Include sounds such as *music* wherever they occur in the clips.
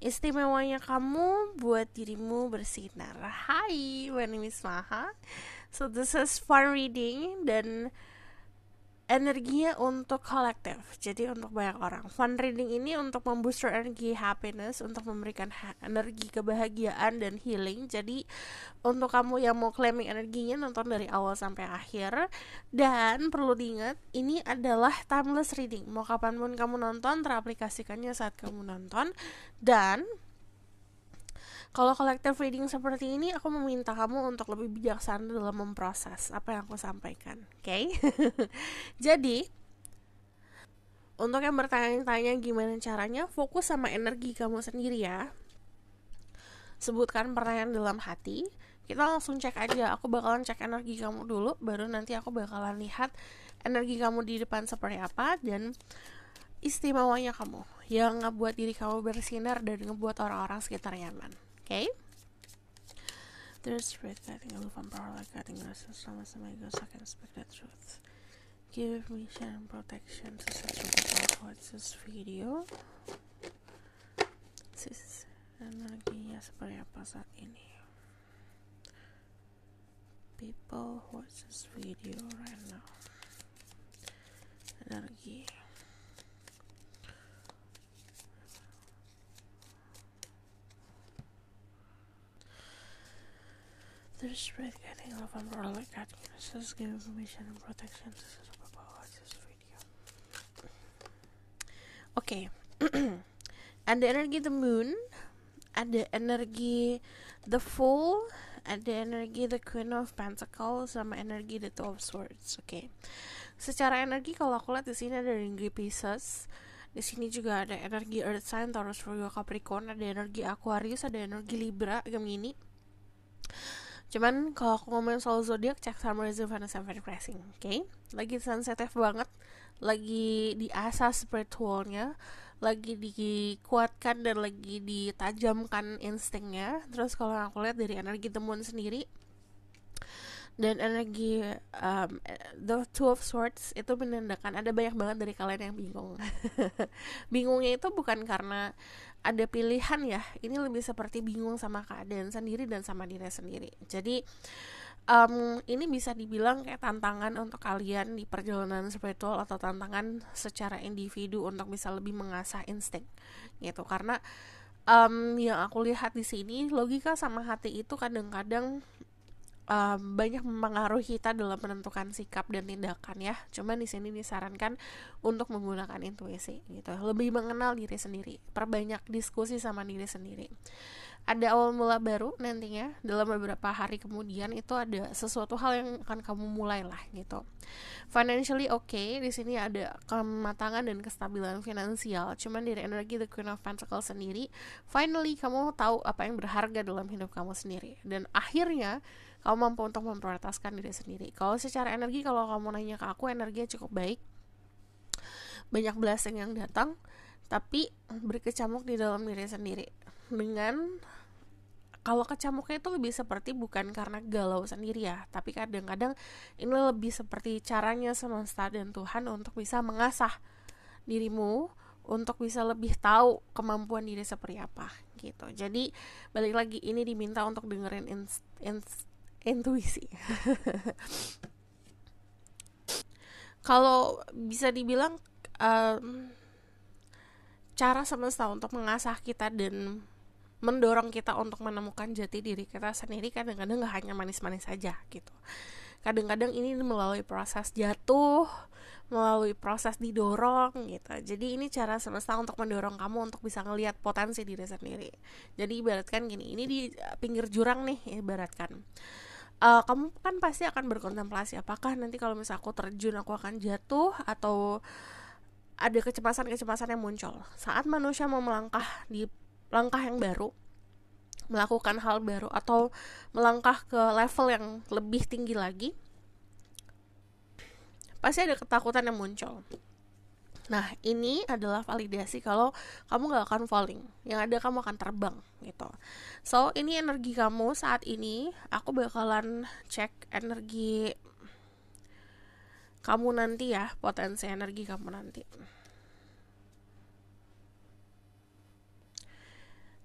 istimewanya kamu buat dirimu bersinar. Hai, my name is Maha. So this is fun reading dan energinya untuk kolektif jadi untuk banyak orang Fun reading ini untuk membooster energi happiness untuk memberikan energi kebahagiaan dan healing jadi untuk kamu yang mau claiming energinya nonton dari awal sampai akhir dan perlu diingat ini adalah timeless reading mau kapanpun kamu nonton teraplikasikannya saat kamu nonton dan kalau collective reading seperti ini, aku meminta kamu untuk lebih bijaksana dalam memproses apa yang aku sampaikan. Oke, okay? *laughs* jadi untuk yang bertanya-tanya gimana caranya, fokus sama energi kamu sendiri ya. Sebutkan pertanyaan dalam hati, kita langsung cek aja aku bakalan cek energi kamu dulu baru nanti aku bakalan lihat energi kamu di depan seperti apa dan istimewanya kamu yang ngebuat diri kamu bersinar dan ngebuat orang-orang sekitar nyaman okay there's red cutting a loop and power cutting resistance long as my goes I can speak the truth give me share and protection to such a watch this video this sis energinya seperti apa saat ini people watch this video right now energi This of early give information and protection. This is about this video. Oke. Okay. *clears throat* ada energi the moon, ada energi the fool, ada energi the queen of pentacles sama energi the two of swords. Oke. Okay. Secara energi kalau aku lihat di sini ada energi Pisces di sini juga ada energi Earth Sign, Taurus, Virgo, Capricorn, ada energi Aquarius, ada energi Libra, Gemini. Cuman kalau aku ngomongin soal zodiak cek Rizal Venus and Rising, oke? Okay? Lagi sensitif banget, lagi di diasah spiritualnya, lagi dikuatkan dan lagi ditajamkan instingnya. Terus kalau aku lihat dari energi temuan sendiri, dan energi um, eh, the two of swords itu menandakan ada banyak banget dari kalian yang bingung *laughs* bingungnya itu bukan karena ada pilihan ya ini lebih seperti bingung sama keadaan sendiri dan sama diri sendiri jadi um, ini bisa dibilang kayak tantangan untuk kalian di perjalanan spiritual atau tantangan secara individu untuk bisa lebih mengasah insting gitu karena um, yang aku lihat di sini logika sama hati itu kadang-kadang um, banyak mempengaruhi kita dalam menentukan sikap dan tindakan ya. Cuman di sini disarankan untuk menggunakan intuisi gitu. Lebih mengenal diri sendiri, perbanyak diskusi sama diri sendiri. Ada awal mula baru nantinya dalam beberapa hari kemudian itu ada sesuatu hal yang akan kamu mulai lah gitu. Financially oke, okay, di sini ada kematangan dan kestabilan finansial. Cuman dari energi The Queen of Pentacles sendiri, finally kamu tahu apa yang berharga dalam hidup kamu sendiri dan akhirnya kamu mampu untuk memprioritaskan diri sendiri kalau secara energi kalau kamu nanya ke aku energinya cukup baik banyak blessing yang datang tapi berkecamuk di dalam diri sendiri dengan kalau kecamuknya itu lebih seperti bukan karena galau sendiri ya, tapi kadang-kadang ini lebih seperti caranya semesta dan Tuhan untuk bisa mengasah dirimu untuk bisa lebih tahu kemampuan diri seperti apa gitu. Jadi balik lagi ini diminta untuk dengerin inst, intuisi *laughs* kalau bisa dibilang um, cara semesta untuk mengasah kita dan mendorong kita untuk menemukan jati diri kita sendiri kadang-kadang nggak hanya manis-manis saja gitu kadang-kadang ini melalui proses jatuh melalui proses didorong gitu jadi ini cara semesta untuk mendorong kamu untuk bisa ngelihat potensi diri sendiri jadi ibaratkan gini ini di pinggir jurang nih ibaratkan uh, kamu kan pasti akan berkontemplasi apakah nanti kalau misalnya aku terjun aku akan jatuh atau ada kecemasan-kecemasan yang muncul saat manusia mau melangkah di langkah yang baru melakukan hal baru atau melangkah ke level yang lebih tinggi lagi pasti ada ketakutan yang muncul Nah, ini adalah validasi kalau kamu gak akan falling. Yang ada kamu akan terbang gitu. So, ini energi kamu saat ini. Aku bakalan cek energi kamu nanti ya, potensi energi kamu nanti.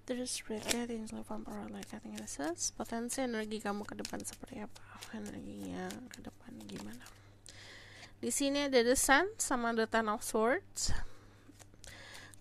Terus potensi energi kamu ke depan seperti apa? Energinya ke depan gimana? Di sini ada The Sun sama The Ten of Swords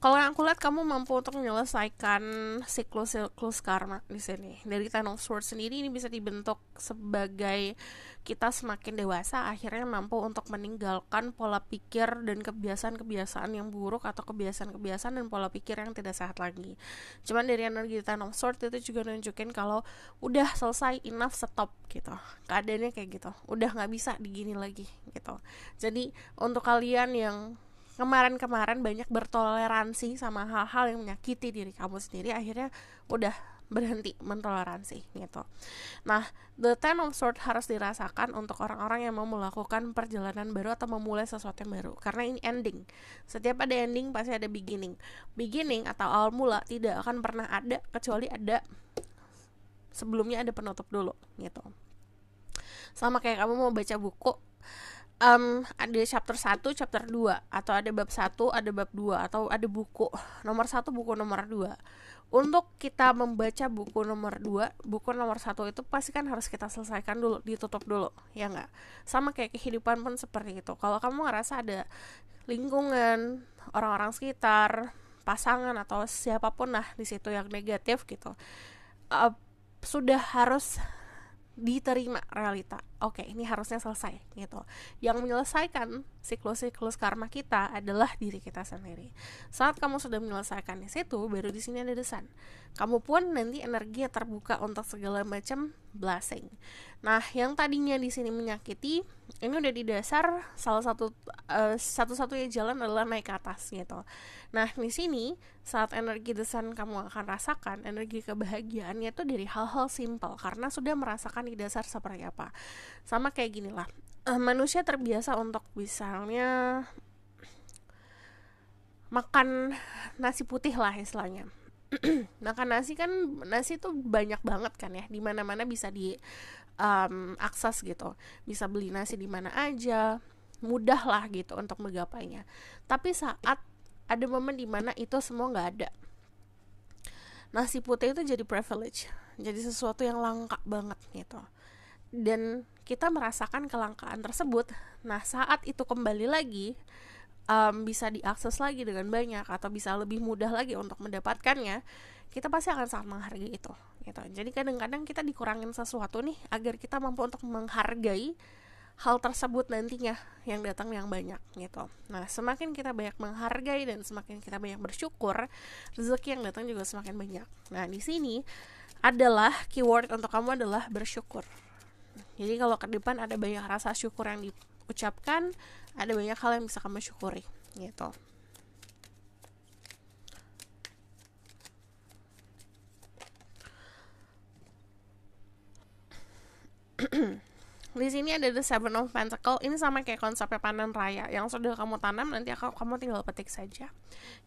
kalau yang aku lihat kamu mampu untuk menyelesaikan siklus-siklus karma di sini. Dari Ten of Swords sendiri ini bisa dibentuk sebagai kita semakin dewasa akhirnya mampu untuk meninggalkan pola pikir dan kebiasaan-kebiasaan yang buruk atau kebiasaan-kebiasaan dan pola pikir yang tidak sehat lagi. Cuman dari energi Ten of Swords itu juga nunjukin kalau udah selesai enough stop gitu. Keadaannya kayak gitu. Udah nggak bisa digini lagi gitu. Jadi untuk kalian yang kemarin-kemarin banyak bertoleransi sama hal-hal yang menyakiti diri kamu sendiri akhirnya udah berhenti mentoleransi gitu. Nah, the ten of swords harus dirasakan untuk orang-orang yang mau melakukan perjalanan baru atau memulai sesuatu yang baru karena ini ending. Setiap ada ending pasti ada beginning. Beginning atau awal mula tidak akan pernah ada kecuali ada sebelumnya ada penutup dulu gitu. Sama kayak kamu mau baca buku um, ada chapter 1, chapter 2 atau ada bab 1, ada bab 2 atau ada buku nomor 1, buku nomor 2. Untuk kita membaca buku nomor 2, buku nomor 1 itu pasti kan harus kita selesaikan dulu, ditutup dulu, ya enggak? Sama kayak kehidupan pun seperti itu. Kalau kamu ngerasa ada lingkungan, orang-orang sekitar, pasangan atau siapapun lah di situ yang negatif gitu. Uh, sudah harus diterima realita oke okay, ini harusnya selesai gitu. Yang menyelesaikan siklus-siklus karma kita adalah diri kita sendiri. Saat kamu sudah menyelesaikan di situ, baru di sini ada desan. Kamu pun nanti energi terbuka untuk segala macam blessing. Nah, yang tadinya di sini menyakiti, ini udah di dasar salah satu uh, satu-satunya jalan adalah naik ke atas gitu. Nah, di sini saat energi desan kamu akan rasakan energi kebahagiaannya itu dari hal-hal simpel karena sudah merasakan di dasar seperti apa sama kayak gini lah eh, manusia terbiasa untuk misalnya makan nasi putih lah istilahnya *clears throat* makan nasi kan nasi tuh banyak banget kan ya di mana mana bisa di um, akses gitu bisa beli nasi di mana aja mudah lah gitu untuk menggapainya tapi saat ada momen di mana itu semua nggak ada nasi putih itu jadi privilege jadi sesuatu yang langka banget gitu dan kita merasakan kelangkaan tersebut. Nah, saat itu kembali lagi um, bisa diakses lagi dengan banyak atau bisa lebih mudah lagi untuk mendapatkannya, kita pasti akan sangat menghargai itu. Gitu. Jadi kadang-kadang kita dikurangin sesuatu nih agar kita mampu untuk menghargai hal tersebut nantinya yang datang yang banyak gitu. Nah, semakin kita banyak menghargai dan semakin kita banyak bersyukur, rezeki yang datang juga semakin banyak. Nah, di sini adalah keyword untuk kamu adalah bersyukur. Jadi kalau ke depan ada banyak rasa syukur yang diucapkan, ada banyak hal yang bisa kamu syukuri gitu. mm *clears throat* di sini ada the seven of pentacles ini sama kayak konsepnya panen raya yang sudah kamu tanam nanti aku, kamu tinggal petik saja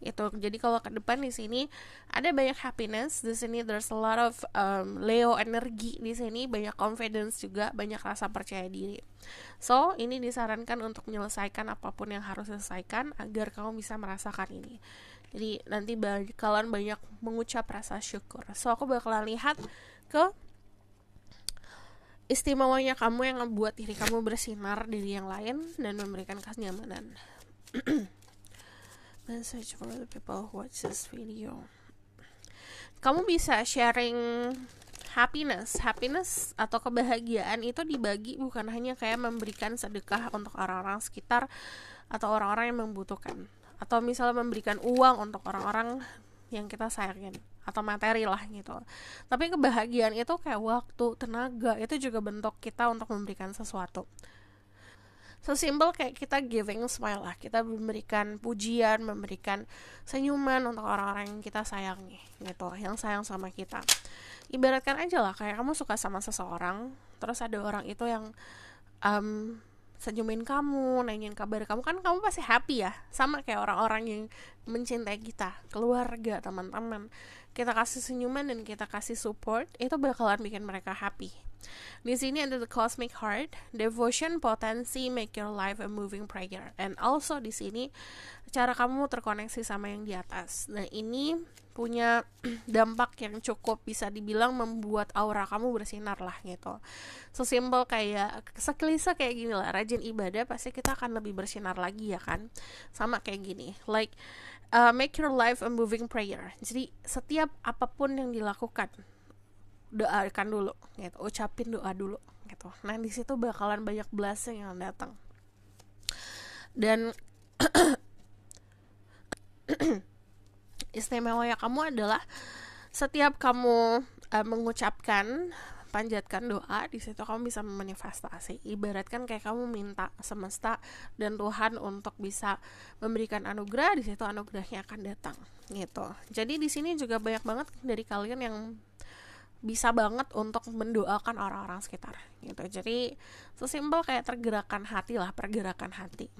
gitu jadi kalau ke depan di sini ada banyak happiness di sini there's a lot of um, leo energi di sini banyak confidence juga banyak rasa percaya diri so ini disarankan untuk menyelesaikan apapun yang harus selesaikan agar kamu bisa merasakan ini jadi nanti kalian banyak mengucap rasa syukur so aku bakalan lihat ke istimewanya kamu yang membuat diri kamu bersinar dari yang lain dan memberikan kenyamanan. Message *clears throat* for the people who watch this video. Kamu bisa sharing happiness, happiness atau kebahagiaan itu dibagi bukan hanya kayak memberikan sedekah untuk orang-orang sekitar atau orang-orang yang membutuhkan atau misalnya memberikan uang untuk orang-orang yang kita sayangin atau materi lah gitu tapi kebahagiaan itu kayak waktu tenaga itu juga bentuk kita untuk memberikan sesuatu sesimpel kayak kita giving smile lah kita memberikan pujian memberikan senyuman untuk orang-orang yang kita sayangi gitu yang sayang sama kita ibaratkan aja lah kayak kamu suka sama seseorang terus ada orang itu yang um, senyumin kamu, nanyain kabar kamu kan kamu pasti happy ya. Sama kayak orang-orang yang mencintai kita, keluarga, teman-teman. Kita kasih senyuman dan kita kasih support, itu bakalan bikin mereka happy. Di sini ada the cosmic heart, devotion potensi make your life a moving prayer. And also di sini cara kamu terkoneksi sama yang di atas. Nah, ini punya *clears throat* dampak yang cukup bisa dibilang membuat aura kamu bersinar lah gitu. Sesimpel so, kayak sekelisa kayak gini lah, rajin ibadah pasti kita akan lebih bersinar lagi ya kan. Sama kayak gini. Like uh, make your life a moving prayer. Jadi setiap apapun yang dilakukan doakan dulu gitu ucapin doa dulu gitu nah di situ bakalan banyak blessing yang datang dan *clears throat* istimewanya kamu adalah setiap kamu uh, mengucapkan panjatkan doa di situ kamu bisa memanifestasi ibaratkan kayak kamu minta semesta dan Tuhan untuk bisa memberikan anugerah di situ anugerahnya akan datang gitu jadi di sini juga banyak banget dari kalian yang bisa banget untuk mendoakan orang-orang sekitar gitu jadi sesimpel kayak tergerakan hati lah pergerakan hati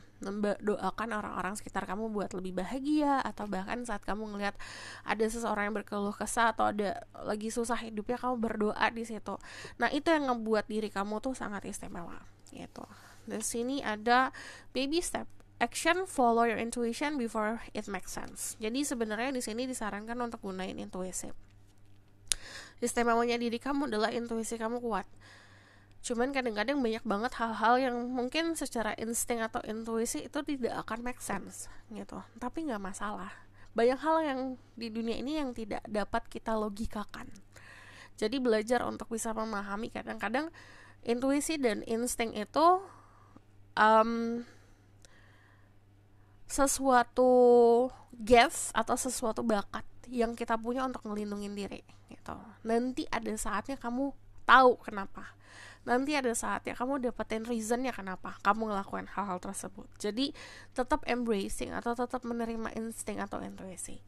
doakan orang-orang sekitar kamu buat lebih bahagia atau bahkan saat kamu ngelihat ada seseorang yang berkeluh kesah atau ada lagi susah hidupnya kamu berdoa di situ nah itu yang ngebuat diri kamu tuh sangat istimewa gitu di sini ada baby step action follow your intuition before it makes sense jadi sebenarnya di sini disarankan untuk gunain intuisi istimewanya diri kamu adalah intuisi kamu kuat cuman kadang-kadang banyak banget hal-hal yang mungkin secara insting atau intuisi itu tidak akan make sense gitu tapi nggak masalah banyak hal yang di dunia ini yang tidak dapat kita logikakan jadi belajar untuk bisa memahami kadang-kadang intuisi dan insting itu um, sesuatu gift atau sesuatu bakat yang kita punya untuk melindungi diri gitu nanti ada saatnya kamu tahu kenapa nanti ada saatnya kamu dapetin reasonnya kenapa kamu ngelakuin hal-hal tersebut jadi tetap embracing atau tetap menerima insting atau intuisi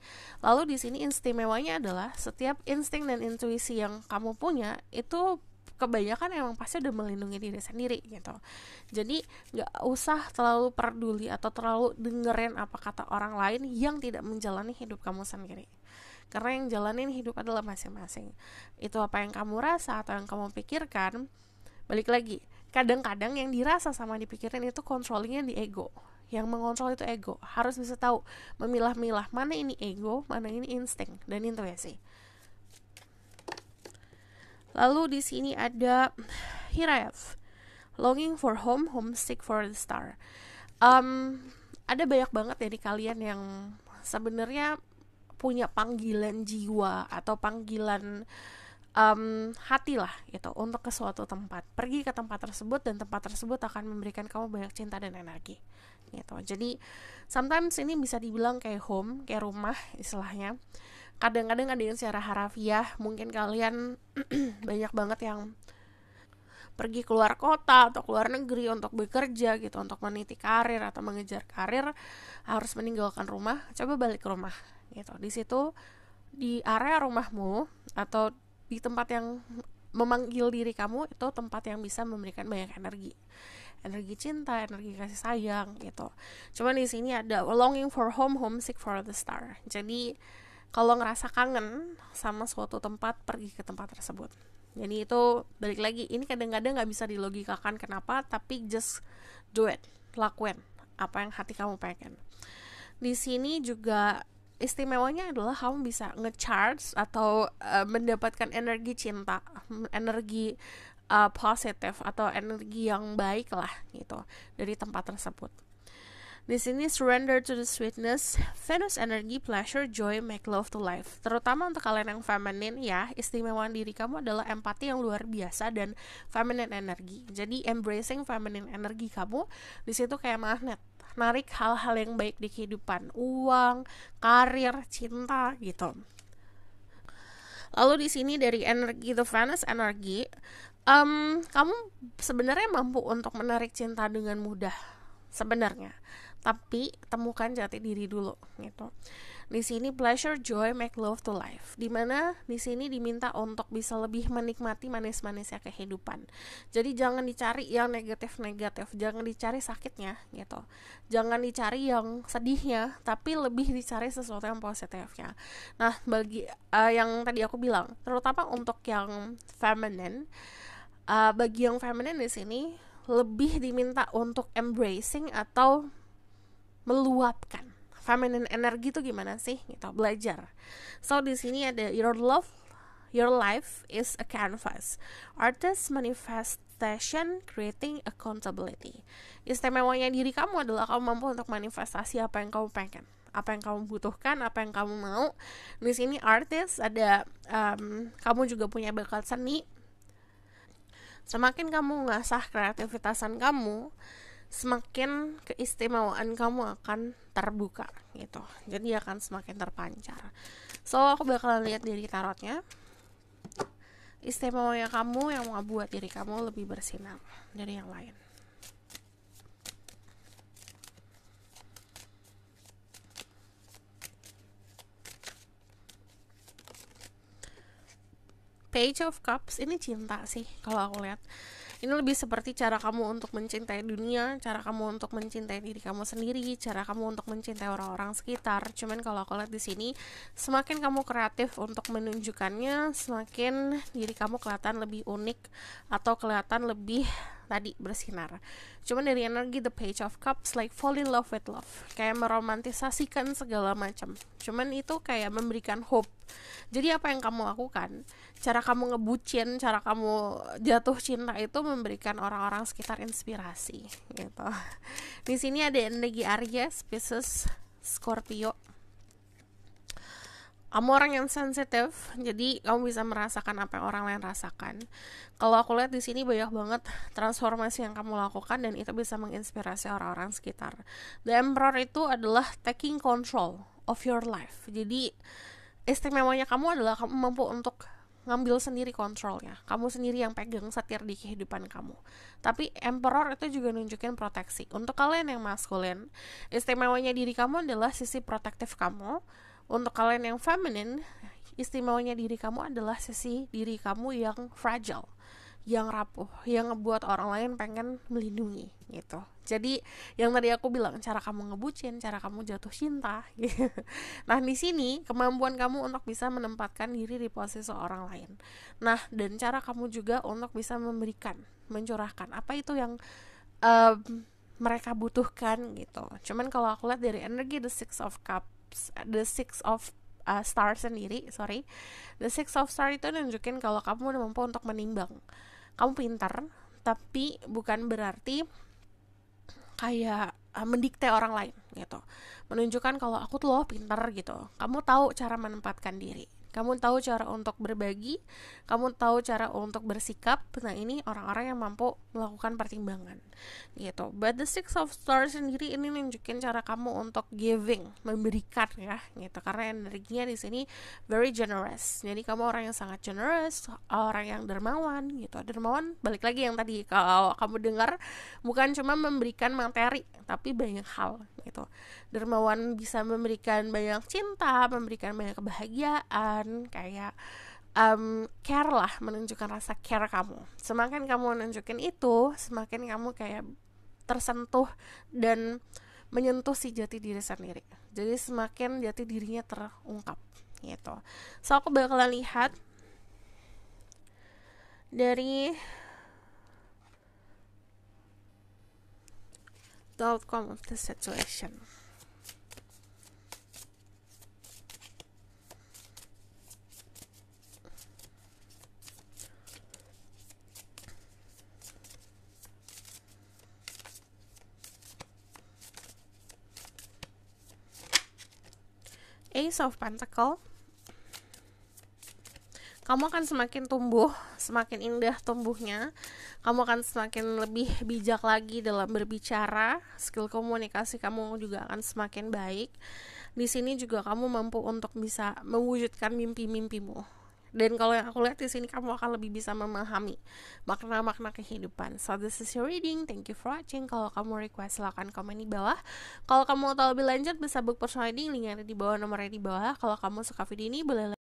lalu di sini insting mewahnya adalah setiap insting dan intuisi yang kamu punya itu kebanyakan emang pasti udah melindungi diri sendiri gitu jadi nggak usah terlalu peduli atau terlalu dengerin apa kata orang lain yang tidak menjalani hidup kamu sendiri karena yang jalanin hidup adalah masing-masing itu apa yang kamu rasa atau yang kamu pikirkan balik lagi kadang-kadang yang dirasa sama dipikirin itu controllingnya di ego yang mengontrol itu ego harus bisa tahu memilah-milah mana ini ego mana ini insting dan intuisi lalu di sini ada hiraf longing for home homesick for the star um, ada banyak banget ya dari kalian yang sebenarnya punya panggilan jiwa atau panggilan um, hati lah gitu untuk ke suatu tempat pergi ke tempat tersebut dan tempat tersebut akan memberikan kamu banyak cinta dan energi gitu jadi sometimes ini bisa dibilang kayak home kayak rumah istilahnya kadang-kadang ada yang secara harafiah mungkin kalian *clears throat* banyak banget yang pergi keluar kota atau keluar negeri untuk bekerja gitu untuk meniti karir atau mengejar karir harus meninggalkan rumah coba balik ke rumah gitu di situ di area rumahmu atau di tempat yang memanggil diri kamu itu tempat yang bisa memberikan banyak energi energi cinta energi kasih sayang gitu cuman di sini ada longing for home homesick for the star jadi kalau ngerasa kangen sama suatu tempat pergi ke tempat tersebut jadi itu balik lagi ini kadang-kadang nggak bisa dilogikakan kenapa tapi just do it lakuin apa yang hati kamu pengen di sini juga istimewanya adalah kamu bisa ngecharge atau uh, mendapatkan energi cinta, hmm, energi uh, positif atau energi yang baik lah gitu dari tempat tersebut. Di sini surrender to the sweetness, Venus energy, pleasure, joy, make love to life. Terutama untuk kalian yang feminine ya, istimewaan diri kamu adalah empati yang luar biasa dan feminine energy. Jadi embracing feminine energy kamu di situ kayak magnet narik hal-hal yang baik di kehidupan uang, karir, cinta gitu. Lalu di sini dari energi the Venus energy, um, kamu sebenarnya mampu untuk menarik cinta dengan mudah sebenarnya tapi temukan jati diri dulu gitu. Di sini pleasure, joy, make love to life. di mana di sini diminta untuk bisa lebih menikmati manis-manisnya kehidupan. Jadi jangan dicari yang negatif-negatif, jangan dicari sakitnya gitu. Jangan dicari yang sedihnya, tapi lebih dicari sesuatu yang positifnya. Nah, bagi uh, yang tadi aku bilang, terutama untuk yang feminine, uh, bagi yang feminine di sini lebih diminta untuk embracing atau meluapkan feminine energy itu gimana sih gitu belajar so di sini ada your love your life is a canvas artist manifestation creating accountability istimewanya diri kamu adalah kamu mampu untuk manifestasi apa yang kamu pengen apa yang kamu butuhkan, apa yang kamu mau. Di sini artist ada um, kamu juga punya bakat seni. Semakin kamu ngasah kreativitasan kamu, semakin keistimewaan kamu akan terbuka gitu jadi akan semakin terpancar so aku bakal lihat dari tarotnya istimewanya kamu yang mau buat diri kamu lebih bersinar dari yang lain Page of Cups ini cinta sih kalau aku lihat ini lebih seperti cara kamu untuk mencintai dunia cara kamu untuk mencintai diri kamu sendiri cara kamu untuk mencintai orang-orang sekitar cuman kalau aku lihat di sini semakin kamu kreatif untuk menunjukkannya semakin diri kamu kelihatan lebih unik atau kelihatan lebih tadi bersinar. Cuman dari energi The Page of Cups like fall in love with love, kayak meromantisasikan segala macam. Cuman itu kayak memberikan hope. Jadi apa yang kamu lakukan, cara kamu ngebucin, cara kamu jatuh cinta itu memberikan orang-orang sekitar inspirasi gitu. *laughs* Di sini ada energi Aries, Pisces, Scorpio, kamu orang yang sensitif, jadi kamu bisa merasakan apa yang orang lain rasakan. Kalau aku lihat di sini banyak banget transformasi yang kamu lakukan dan itu bisa menginspirasi orang-orang sekitar. The Emperor itu adalah taking control of your life. Jadi istimewanya kamu adalah kamu mampu untuk ngambil sendiri kontrolnya. Kamu sendiri yang pegang setir di kehidupan kamu. Tapi emperor itu juga nunjukin proteksi. Untuk kalian yang maskulin, istimewanya diri kamu adalah sisi protektif kamu untuk kalian yang feminine, istimewanya diri kamu adalah sisi diri kamu yang fragile, yang rapuh, yang ngebuat orang lain pengen melindungi gitu. Jadi yang tadi aku bilang cara kamu ngebucin, cara kamu jatuh cinta. *laughs* Gitu. Nah di sini kemampuan kamu untuk bisa menempatkan diri di posisi seorang lain. Nah dan cara kamu juga untuk bisa memberikan, mencurahkan apa itu yang um, mereka butuhkan gitu. Cuman kalau aku lihat dari energi the six of cup the six of uh, Stars sendiri sorry the six of Stars itu nunjukin kalau kamu udah mampu untuk menimbang kamu pintar tapi bukan berarti kayak uh, mendikte orang lain gitu menunjukkan kalau aku tuh loh pintar gitu kamu tahu cara menempatkan diri kamu tahu cara untuk berbagi, kamu tahu cara untuk bersikap. Nah, ini orang-orang yang mampu melakukan pertimbangan gitu. But the six of stars sendiri ini nunjukin cara kamu untuk giving, memberikan ya gitu. Karena energinya di sini very generous. Jadi kamu orang yang sangat generous, orang yang dermawan gitu. Dermawan balik lagi yang tadi kalau kamu dengar bukan cuma memberikan materi tapi banyak hal gitu dermawan bisa memberikan banyak cinta memberikan banyak kebahagiaan kayak um, care lah menunjukkan rasa care kamu semakin kamu menunjukkan itu semakin kamu kayak tersentuh dan menyentuh si jati diri sendiri jadi semakin jati dirinya terungkap gitu so aku bakalan lihat dari the outcome of the situation. Ace of Pentacle, kamu akan semakin tumbuh semakin indah tumbuhnya kamu akan semakin lebih bijak lagi dalam berbicara skill komunikasi kamu juga akan semakin baik di sini juga kamu mampu untuk bisa mewujudkan mimpi-mimpimu dan kalau yang aku lihat di sini kamu akan lebih bisa memahami makna-makna kehidupan. So this is your reading. Thank you for watching. Kalau kamu request silahkan komen di bawah. Kalau kamu mau tahu lebih lanjut bisa book personal reading link ada di bawah nomornya di bawah. Kalau kamu suka video ini boleh